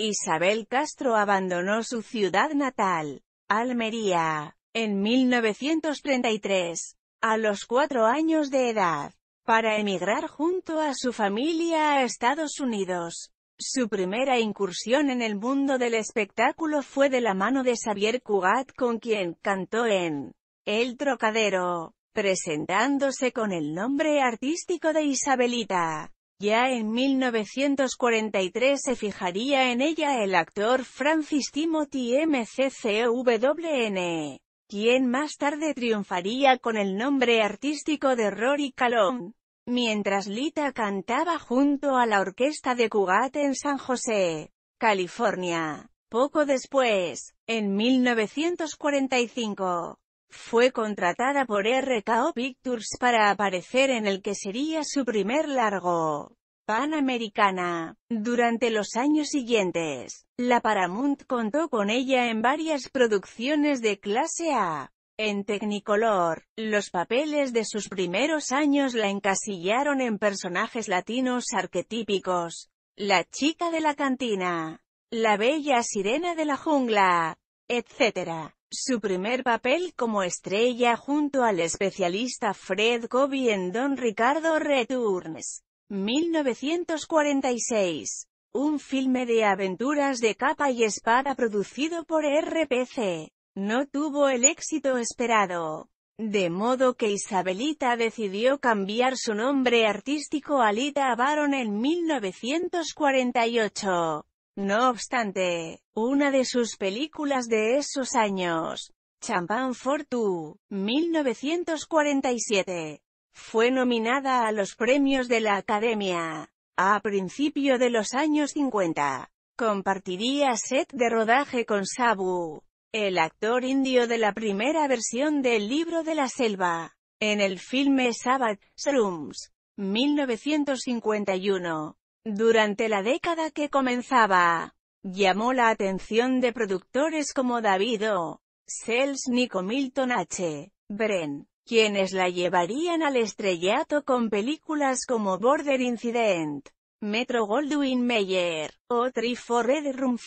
Isabel Castro abandonó su ciudad natal, Almería, en 1933, a los cuatro años de edad, para emigrar junto a su familia a Estados Unidos. Su primera incursión en el mundo del espectáculo fue de la mano de Xavier Cugat con quien cantó en El Trocadero, presentándose con el nombre artístico de Isabelita. Ya en 1943 se fijaría en ella el actor Francis Timothy MCCWN, quien más tarde triunfaría con el nombre artístico de Rory Calhoun, mientras Lita cantaba junto a la orquesta de Cugat en San José, California. Poco después, en 1945, fue contratada por RKO Pictures para aparecer en el que sería su primer largo. Panamericana. Durante los años siguientes, la Paramount contó con ella en varias producciones de clase A. En Technicolor, los papeles de sus primeros años la encasillaron en personajes latinos arquetípicos. La chica de la cantina, la bella sirena de la jungla, etc. Su primer papel como estrella junto al especialista Fred Covey en Don Ricardo Returns, 1946, un filme de aventuras de capa y espada producido por RPC, no tuvo el éxito esperado. De modo que Isabelita decidió cambiar su nombre artístico a Lita Baron en 1948. No obstante, una de sus películas de esos años, Champagne for Two, 1947, fue nominada a los premios de la Academia. A principio de los años 50, compartiría set de rodaje con Sabu, el actor indio de la primera versión del libro de la selva, en el filme Sabbath, Shrooms, 1951. Durante la década que comenzaba, llamó la atención de productores como David O. Sells, Nico Milton H. Bren, quienes la llevarían al estrellato con películas como Border Incident, Metro Goldwyn Mayer, o Trifor Red Room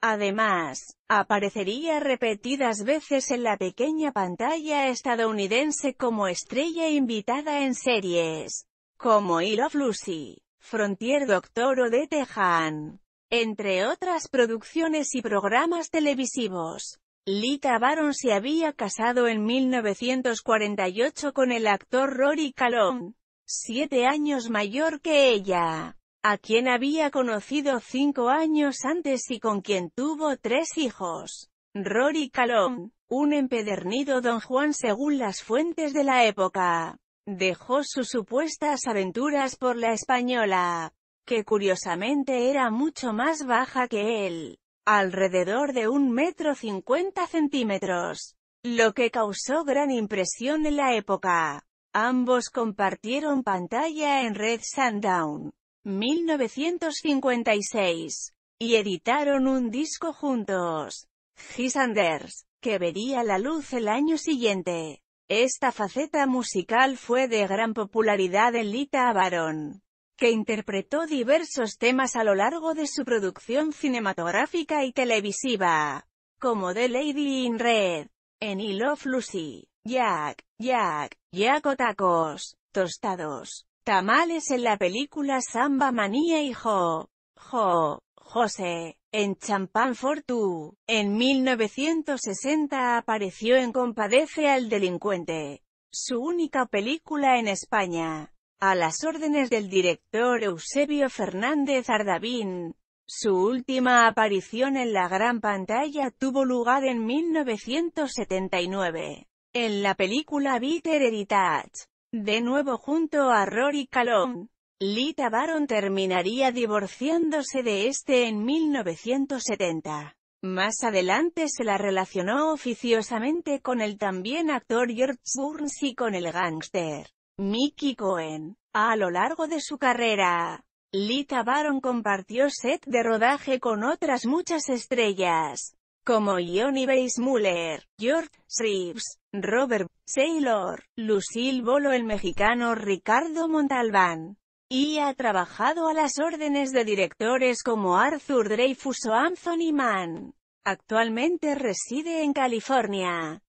Además, aparecería repetidas veces en la pequeña pantalla estadounidense como estrella invitada en series, como I of Lucy, Frontier Doctor de Tejan», Entre otras producciones y programas televisivos. Lita Baron se había casado en 1948 con el actor Rory Calhoun, siete años mayor que ella, a quien había conocido cinco años antes y con quien tuvo tres hijos. Rory Calhoun, un empedernido don Juan según las fuentes de la época, Dejó sus supuestas aventuras por la española, que curiosamente era mucho más baja que él, alrededor de un metro cincuenta centímetros, lo que causó gran impresión en la época. Ambos compartieron pantalla en Red Sundown, 1956, y editaron un disco juntos, Gisanders, que vería la luz el año siguiente. Esta faceta musical fue de gran popularidad en Lita Avarón, que interpretó diversos temas a lo largo de su producción cinematográfica y televisiva, como The Lady in Red, En I Love Lucy, Jack, Jack, o Tacos, Tostados, Tamales en la película Samba Manía y Jo, Jo, José en Champagne for En 1960 apareció en Compadece al delincuente, su única película en España. A las órdenes del director Eusebio Fernández Ardavín, su última aparición en la gran pantalla tuvo lugar en 1979, en la película Bitter Heritage, de nuevo junto a Rory Calhoun. Lita Baron terminaría divorciándose de este en 1970. Más adelante se la relacionó oficiosamente con el también actor George Burns y con el gángster Mickey Cohen. A lo largo de su carrera, Lita Baron compartió set de rodaje con otras muchas estrellas, como Johnny Muller, George Reeves, Robert Saylor, Lucille Bolo el mexicano Ricardo Montalbán, y ha trabajado a las órdenes de directores como Arthur Dreyfus o Anthony Mann. Actualmente reside en California.